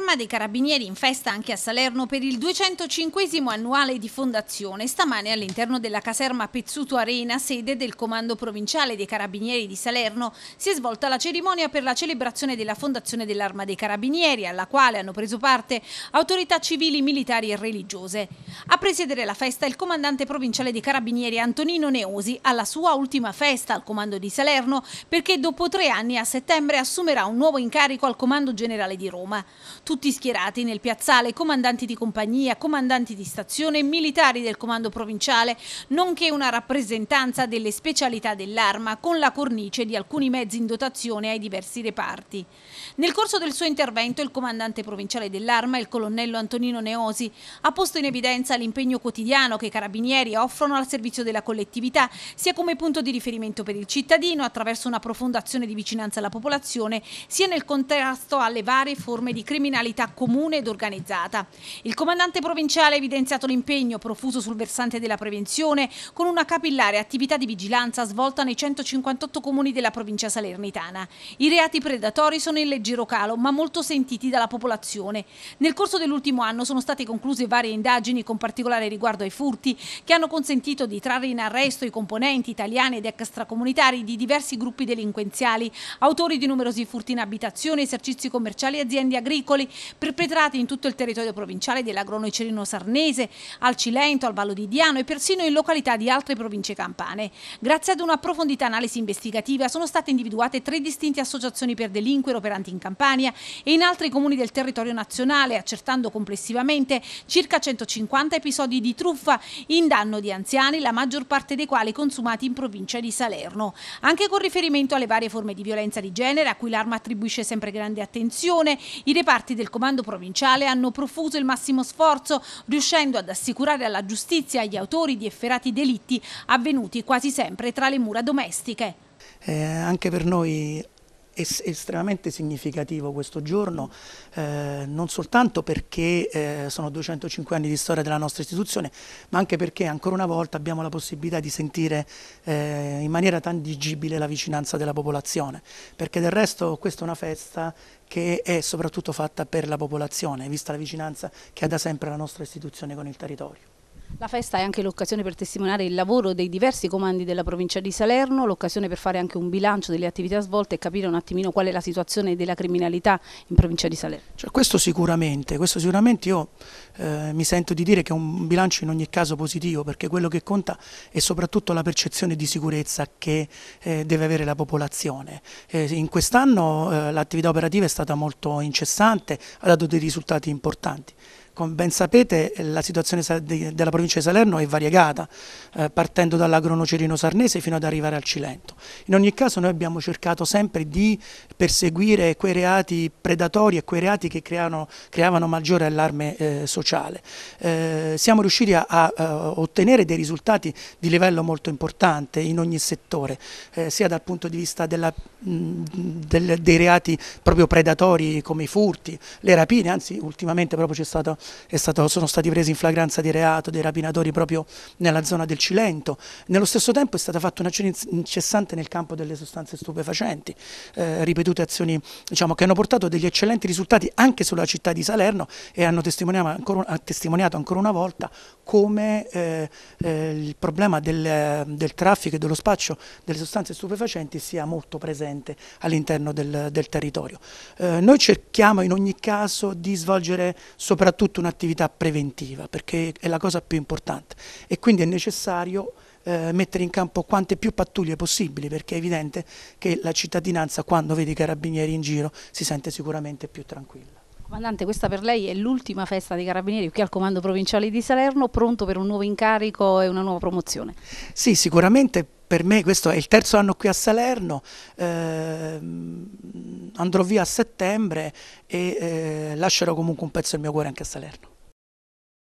L'arma dei carabinieri in festa anche a Salerno per il 205 annuale di fondazione. Stamane all'interno della caserma Pezzuto Arena, sede del Comando Provinciale dei Carabinieri di Salerno, si è svolta la cerimonia per la celebrazione della fondazione dell'Arma dei Carabinieri, alla quale hanno preso parte autorità civili, militari e religiose. A presiedere la festa il comandante provinciale dei Carabinieri Antonino Neosi, alla sua ultima festa al Comando di Salerno, perché dopo tre anni a settembre assumerà un nuovo incarico al Comando Generale di Roma tutti schierati nel piazzale, comandanti di compagnia, comandanti di stazione, militari del comando provinciale, nonché una rappresentanza delle specialità dell'arma con la cornice di alcuni mezzi in dotazione ai diversi reparti. Nel corso del suo intervento il comandante provinciale dell'arma, il colonnello Antonino Neosi, ha posto in evidenza l'impegno quotidiano che i carabinieri offrono al servizio della collettività, sia come punto di riferimento per il cittadino attraverso una profonda azione di vicinanza alla popolazione, sia nel contrasto alle varie forme di criminalità criminalità comune ed organizzata. Il comandante provinciale ha evidenziato l'impegno profuso sul versante della prevenzione con una capillare attività di vigilanza svolta nei 158 comuni della provincia salernitana. I reati predatori sono in leggero calo ma molto sentiti dalla popolazione. Nel corso dell'ultimo anno sono state concluse varie indagini con particolare riguardo ai furti che hanno consentito di trarre in arresto i componenti italiani ed extracomunitari di diversi gruppi delinquenziali, autori di numerosi furti in abitazione, esercizi commerciali e aziende agricole, perpetrati in tutto il territorio provinciale dell'Agrono e Cerino Sarnese, al Cilento, al Vallo di Diano e persino in località di altre province campane. Grazie ad una profondità analisi investigativa sono state individuate tre distinte associazioni per delinquere operanti in Campania e in altri comuni del territorio nazionale, accertando complessivamente circa 150 episodi di truffa in danno di anziani, la maggior parte dei quali consumati in provincia di Salerno. Anche con riferimento alle varie forme di violenza di genere, a cui l'arma attribuisce sempre grande attenzione, i reparti reparti del comando provinciale hanno profuso il massimo sforzo, riuscendo ad assicurare alla giustizia gli autori di efferati delitti avvenuti quasi sempre tra le mura domestiche. Eh, anche per noi es estremamente significativo questo giorno, eh, non soltanto perché eh, sono 205 anni di storia della nostra istituzione, ma anche perché ancora una volta abbiamo la possibilità di sentire eh, in maniera tangibile la vicinanza della popolazione, perché del resto questa è una festa che è soprattutto fatta per la popolazione, vista la vicinanza che ha da sempre la nostra istituzione con il territorio. La festa è anche l'occasione per testimoniare il lavoro dei diversi comandi della provincia di Salerno, l'occasione per fare anche un bilancio delle attività svolte e capire un attimino qual è la situazione della criminalità in provincia di Salerno. Cioè, questo, sicuramente, questo sicuramente io eh, mi sento di dire che è un bilancio in ogni caso positivo perché quello che conta è soprattutto la percezione di sicurezza che eh, deve avere la popolazione. Eh, in quest'anno eh, l'attività operativa è stata molto incessante, ha dato dei risultati importanti. Come ben sapete la situazione della provincia di Salerno è variegata, eh, partendo dall'agronocerino sarnese fino ad arrivare al Cilento. In ogni caso noi abbiamo cercato sempre di perseguire quei reati predatori e quei reati che creano, creavano maggiore allarme eh, sociale. Eh, siamo riusciti a, ottenere dei risultati di livello molto importante in ogni settore, sia dal punto di vista della, dei reati proprio predatori come i furti, le rapine, anzi ultimamente proprio c'è stato stato, sono stati presi in flagranza di reato dei rapinatori proprio nella zona del Cilento. Nello stesso tempo è stata fatta un'azione incessante nel campo delle sostanze stupefacenti, eh, ripetute azioni diciamo, che hanno portato degli eccellenti risultati anche sulla città di Salerno e hanno testimoniato ancora, ha testimoniato ancora una volta come eh, eh, il problema del, del, traffico e dello spaccio delle sostanze stupefacenti sia molto presente all'interno del, del, territorio. Eh, noi cerchiamo in ogni caso di svolgere soprattutto soprattutto un'attività preventiva perché è la cosa più importante e quindi è necessario eh, mettere in campo quante più pattuglie possibili perché è evidente che la cittadinanza quando vede i carabinieri in giro si sente sicuramente più tranquilla. Comandante, questa per lei è l'ultima festa dei Carabinieri qui al Comando Provinciale di Salerno, pronto per un nuovo incarico e una nuova promozione? Sì, sicuramente per me questo è il terzo anno qui a Salerno, eh, andrò via a settembre e eh, lascerò comunque un pezzo del mio cuore anche a Salerno.